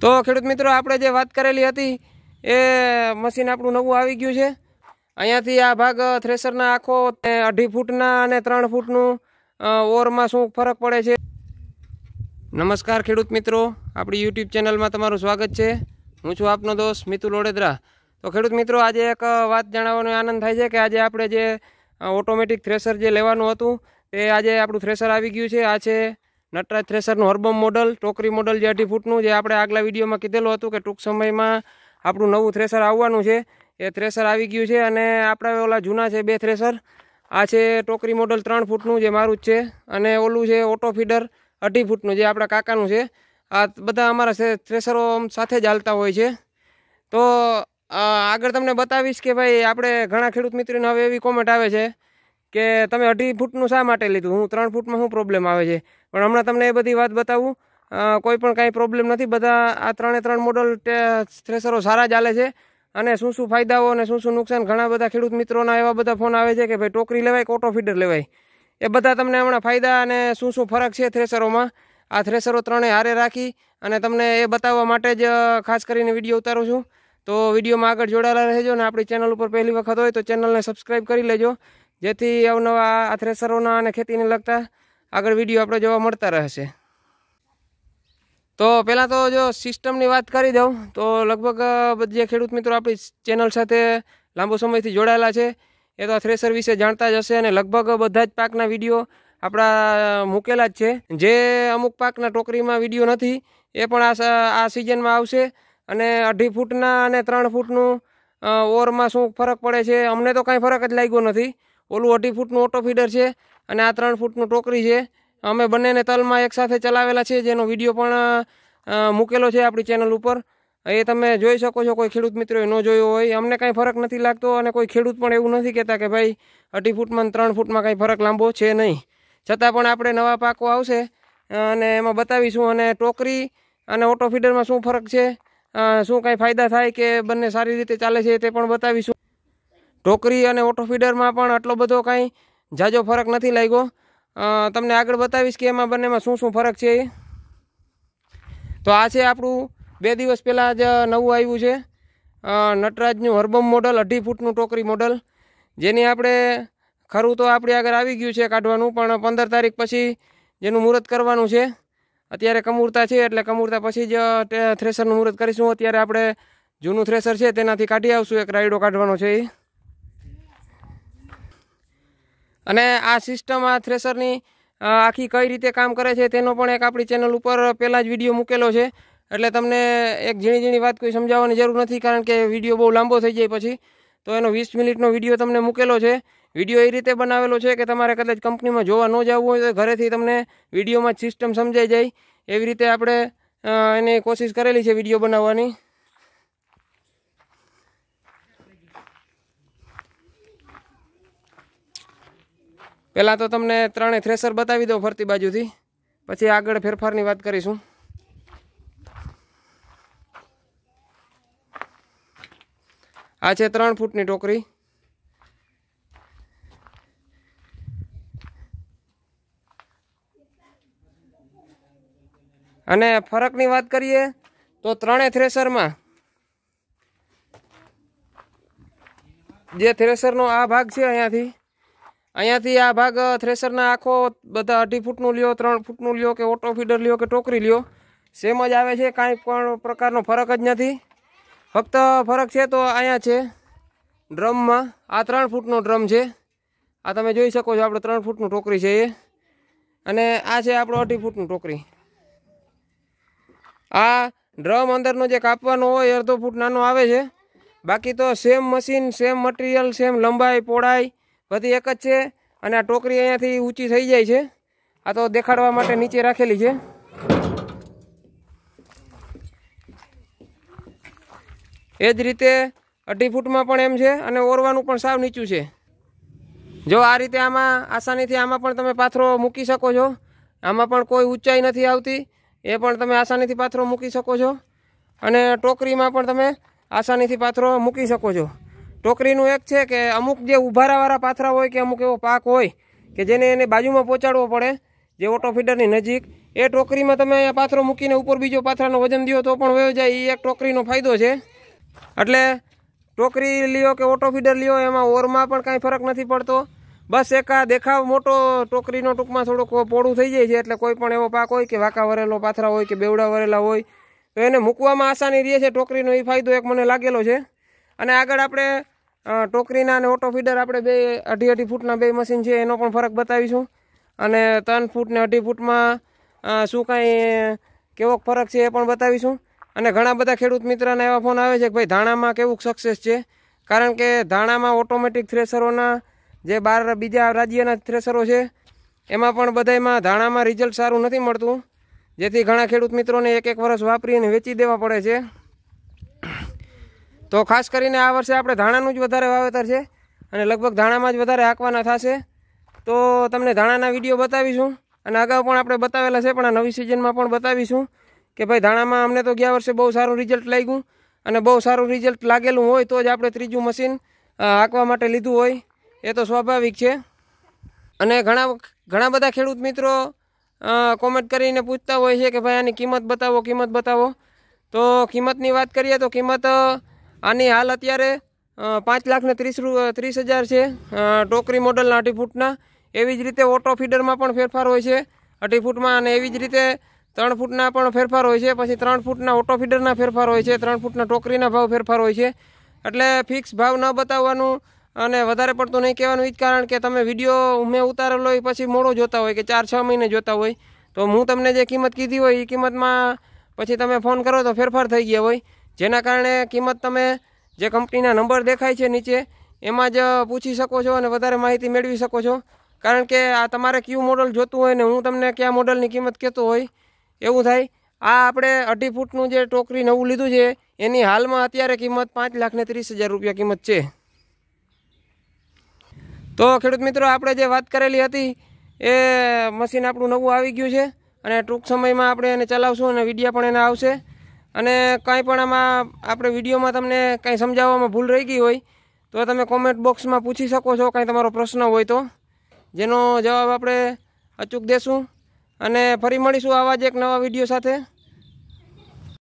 તો ખેડૂત મિત્રો આપણે જે વાત કરેલી હતી એ મશીન આપણું નવું આવી ગયું છે અહીંયાથી આ ભાગ થ્રેસરના આખો અઢી ફૂટના અને ત્રણ ફૂટનું ઓરમાં શું ફરક પડે છે નમસ્કાર ખેડૂત મિત્રો આપણી યુટ્યુબ ચેનલમાં તમારું સ્વાગત છે હું છું આપનો દોસ્ત મિતુલ ઓડેદરા તો ખેડૂત મિત્રો આજે એક વાત જણાવવાનો આનંદ થાય છે કે આજે આપણે જે ઓટોમેટિક થ્રેસર જે લેવાનું હતું તે આજે આપણું થ્રેસર આવી ગયું છે આ છે નટરાજ થ્રેસરનું હર્બમ મોડલ ટોકરી મોડલ જે અઢી ફૂટનું જે આપણે આગલા વિડીયોમાં કીધેલું હતું કે ટૂંક સમયમાં આપણું નવું થ્રેસર આવવાનું છે એ થ્રેસર આવી ગયું છે અને આપણા ઓલા જૂના છે બે થ્રેસર આ છે ટોકરી મોડલ ત્રણ ફૂટનું જે મારું જ છે અને ઓલું છે ઓટો ફીડર અઢી ફૂટનું જે આપણા કાકાનું છે આ બધા અમારા થ્રેસરો સાથે જ હાલતા હોય છે તો આગળ તમને બતાવીશ કે ભાઈ આપણે ઘણા ખેડૂત મિત્રોને હવે એવી કોમેન્ટ આવે છે કે તમે અઢી ફૂટનું શા માટે લીધું હું ત્રણ ફૂટમાં શું પ્રોબ્લેમ આવે છે પણ હમણાં તમને એ બધી વાત બતાવું કોઈ પણ કાંઈ પ્રોબ્લેમ નથી બધા આ ત્રણે ત્રણ મોડલ થ્રેસરો સારા ચાલે છે અને શું શું ફાયદાઓ અને શું શું નુકસાન ઘણા બધા ખેડૂત મિત્રોના એવા બધા ફોન આવે છે કે ભાઈ ટોકરી લેવાય કોટો ફીડર લેવાય એ બધા તમને હમણાં ફાયદા અને શું શું ફરક છે થ્રેસરોમાં આ થ્રેસરો ત્રણે હારે રાખી અને તમને એ બતાવવા માટે જ ખાસ કરીને વિડીયો ઉતારું છું તો વિડીયોમાં આગળ જોડાયેલા રહેજો અને આપણી ચેનલ ઉપર પહેલી વખત હોય તો ચેનલને સબસ્ક્રાઈબ કરી લેજો જેથી અવનવા આ થ્રેસરોના અને ખેતીને લગતા આગળ વિડીયો આપણે જોવા મળતા રહેશે તો પહેલાં તો જો સિસ્ટમની વાત કરી દઉં તો લગભગ જે ખેડૂત મિત્રો આપણી ચેનલ સાથે લાંબો સમયથી જોડાયેલા છે એ તો થ્રેસર વિશે જાણતા જ હશે અને લગભગ બધા જ પાકના વિડીયો આપણા મૂકેલા જ છે જે અમુક પાકના ટોકરીમાં વિડીયો નથી એ પણ આ આ સિઝનમાં આવશે અને અઢી ફૂટના અને ત્રણ ફૂટનું ઓવરમાં શું ફરક પડે છે અમને તો કાંઈ ફરક જ લાગ્યો નથી ઓલું અઢી ફૂટનું ઓટો ફીડર છે અને આ ત્રણ ફૂટનું ટોકરી છે અમે બંનેને તલમાં એકસાથે ચલાવેલા છે જેનો વિડીયો પણ મૂકેલો છે આપણી ચેનલ ઉપર એ તમે જોઈ શકો છો કોઈ ખેડૂત મિત્રોએ ન જોયો હોય અમને કાંઈ ફરક નથી લાગતો અને કોઈ ખેડૂત પણ એવું નથી કહેતા કે ભાઈ અઢી ફૂટમાં ત્રણ ફૂટમાં કાંઈ ફરક લાંબો છે નહીં છતાં પણ આપણે નવા પાકો આવશે અને એમાં બતાવીશું અને ટોકરી અને ઓટો ફીડરમાં શું ફરક છે શું કાંઈ ફાયદા થાય કે બંને સારી રીતે ચાલે છે તે પણ બતાવીશું ટોકરી અને ઓટોફીડરમાં પણ આટલો બધો કાંઈ જાજો ફરક નથી લાગ્યો તમને આગળ બતાવીશ કે એમાં બંનેમાં શું શું ફરક છે એ તો આ છે આપણું બે દિવસ પહેલાં જ નવું આવ્યું છે નટરાજનું હર્બમ મોડલ અઢી ફૂટનું ટોકરી મોડલ જેની આપણે ખરું તો આપણી આગળ આવી ગયું છે કાઢવાનું પણ પંદર તારીખ પછી જેનું મુહૂર્ત કરવાનું છે અત્યારે કમૂરતા છે એટલે કમૂરતા પછી જ થ્રેસરનું મુહૂર્ત કરીશું અત્યારે આપણે જૂનું થ્રેસર છે તેનાથી કાઢી આવશું એક રાઈડો કાઢવાનો છે એ અને આ સિસ્ટમ આ થ્રેસરની આખી કઈ રીતે કામ કરે છે તેનો પણ એક આપણી ચેનલ ઉપર પહેલાં જ વિડીયો મૂકેલો છે એટલે તમને એક ઝીણી ઝીણી વાત કોઈ સમજાવવાની જરૂર નથી કારણ કે વિડીયો બહુ લાંબો થઈ જાય પછી તો એનો વીસ મિનિટનો વિડીયો તમને મૂકેલો છે વિડીયો એ રીતે બનાવેલો છે કે તમારે કદાચ કંપનીમાં જોવા ન જવું હોય તો ઘરેથી તમને વિડીયોમાં જ સિસ્ટમ સમજાઈ જાય એવી રીતે આપણે એની કોશિશ કરેલી છે વિડીયો બનાવવાની પહેલાં તો તમને ત્રણેય થ્રેસર બતાવી દઉં ફરતી બાજુથી પછી આગળ ફેરફારની વાત કરીશું આ છે ત્રણ ફૂટની ટોકરી અને ફરકની વાત કરીએ તો ત્રણેય થ્રેસરમાં જે થ્રેસરનો આ ભાગ છે અહીંયાથી અહીંયાથી આ ભાગ થ્રેસરના આખો બધા અઢી ફૂટનું લ્યો ત્રણ ફૂટનું લ્યો કે ઓટો ફીડર લ્યો કે ટોકરી લ્યો સેમ જ આવે છે કાંઈ પણ પ્રકારનો ફરક જ નથી ફક્ત ફરક છે તો અહીંયા છે ડ્રમમાં આ ત્રણ ફૂટનો ડ્રમ છે આ તમે જોઈ શકો છો આપણે ત્રણ ફૂટનું ટોકરી છે એ અને આ છે આપણો અઢી ફૂટનું ટોકરી આ ડ્રમ અંદરનો જે કાપવાનો હોય અડધો ફૂટ નાનો આવે છે બાકી તો same machine same material same લંબાઈ પોળાઈ બધી એક જ છે અને આ ટોકરી અહીંયાથી ઊંચી થઈ જાય છે આ તો દેખાડવા માટે નીચે રાખેલી છે એ જ રીતે અઢી ફૂટમાં પણ એમ છે અને ઓરવાનું પણ સાવ નીચું છે જો આ રીતે આમાં આસાનીથી આમાં પણ તમે પાથરો મૂકી શકો છો આમાં પણ કોઈ ઊંચાઈ નથી આવતી એ પણ તમે આસાનીથી પાથરો મૂકી શકો છો અને ટોકરીમાં પણ તમે આસાનીથી પાથરો મૂકી શકો છો ટોકરીનું એક છે કે અમુક જે ઉભારાવાળા પાથરા હોય કે અમુક એવો પાક હોય કે જેને એને બાજુમાં પહોંચાડવો પડે જે ઓટો ફીડરની નજીક એ ટોકરીમાં તમે અહીંયા પાથરો મૂકીને ઉપર બીજો પાથરાનો વજન દો તો પણ વયો જાય એ એક ટોકરીનો ફાયદો છે એટલે ટોકરી લ્યો કે ઓટો ફીડર લ્યો એમાં ઓરમાં પણ કાંઈ ફરક નથી પડતો બસ એક આ દેખાવ મોટો ટોકરીનો ટૂંકમાં થોડુંક પોળું થઈ જાય છે એટલે કોઈ પણ એવો પાક હોય કે વાંકા વરેલો પાથરા હોય કે બેવડા વરેલા હોય તો એને મૂકવામાં આસાની રહે છે ટોકરીનો એ ફાયદો એક મને લાગેલો છે અને આગળ આપણે ટોકરીના અને ઓટો ફીડર આપણે બે અઢી અઢી ફૂટના બે મશીન છે એનો પણ ફરક બતાવીશું અને ત્રણ ફૂટ ને અઢી ફૂટમાં શું કાંઈ કેવો ફરક છે એ પણ બતાવીશું અને ઘણા બધા ખેડૂત મિત્રોના એવા ફોન આવે છે કે ભાઈ ધાણામાં કેવું સક્સેસ છે કારણ કે ધાણામાં ઓટોમેટિક થ્રેસરોના જે બાર બીજા રાજ્યના થ્રેસરો છે એમાં પણ બધામાં ધાણામાં રિઝલ્ટ સારું નથી મળતું જેથી ઘણા ખેડૂત મિત્રોને એક એક વર્ષ વાપરીને વેચી દેવા પડે છે તો ખાસ કરીને આ વર્ષે આપણે ધાણાનું જ વધારે વાવેતર છે અને લગભગ ધાણામાં જ વધારે હાંકવાના થશે તો તમને ધાણાના વિડીયો બતાવીશું અને અગાઉ પણ આપણે બતાવેલા છે પણ આ નવી સિઝનમાં પણ બતાવીશું કે ભાઈ ધાણામાં અમને તો ગયા વર્ષે બહુ સારું રિઝલ્ટ લાગ્યું અને બહુ સારું રિઝલ્ટ લાગેલું હોય તો જ આપણે ત્રીજું મશીન હાંકવા માટે લીધું હોય એ તો સ્વાભાવિક છે અને ઘણા ઘણા બધા ખેડૂત મિત્રો કોમેન્ટ કરીને પૂછતા હોય છે કે ભાઈ આની કિંમત બતાવો કિંમત બતાવો તો કિંમતની વાત કરીએ તો કિંમત આની હાલ અત્યારે પાંચ લાખને ત્રીસ ત્રીસ હજાર છે ટોકરી મોડલના અઢી ફૂટના એવી જ રીતે ઓટો ફીડરમાં પણ ફેરફાર હોય છે અઢી ફૂટમાં અને એવી જ રીતે ત્રણ ફૂટના પણ ફેરફાર હોય છે પછી ત્રણ ફૂટના ઓટો ફીડરના ફેરફાર હોય છે ત્રણ ફૂટના ટોકરીના ભાવ ફેરફાર હોય છે એટલે ફિક્સ ભાવ ન બતાવવાનું અને વધારે પડતું નહીં કહેવાનું એ જ કારણ કે તમે વિડીયો મેં ઉતારેલો હોય પછી મોડો જોતા હોય કે ચાર છ મહિને જોતા હોય તો હું તમને જે કિંમત કીધી હોય એ કિંમતમાં પછી તમે ફોન કરો તો ફેરફાર થઈ ગયા હોય જેના કારણે કિંમત તમે જે કંપનીના નંબર દેખાય છે નીચે એમાં જ પૂછી શકો છો અને વધારે માહિતી મેળવી શકો છો કારણ કે આ તમારે કયું મોડલ જોતું હોય ને હું તમને કયા મોડલની કિંમત કહેતો હોય એવું થાય આ આપણે અઢી ફૂટનું જે ટોકરી નવું લીધું છે એની હાલમાં અત્યારે કિંમત પાંચ લાખને ત્રીસ હજાર રૂપિયા કિંમત છે તો ખેડૂત મિત્રો આપણે જે વાત કરેલી હતી એ મશીન આપણું નવું આવી ગયું છે અને ટૂંક સમયમાં આપણે એને ચલાવશું અને વિડીયા પણ એને આવશે અને કાંઈ પણ આમાં આપણે વિડીયોમાં તમને કાંઈ સમજાવવામાં ભૂલ રહી ગઈ હોય તો તમે કોમેન્ટ બોક્સમાં પૂછી શકો છો કંઈ તમારો પ્રશ્ન હોય તો જેનો જવાબ આપણે અચૂક દેશું અને ફરી મળીશું આવા જ એક નવા વિડીયો સાથે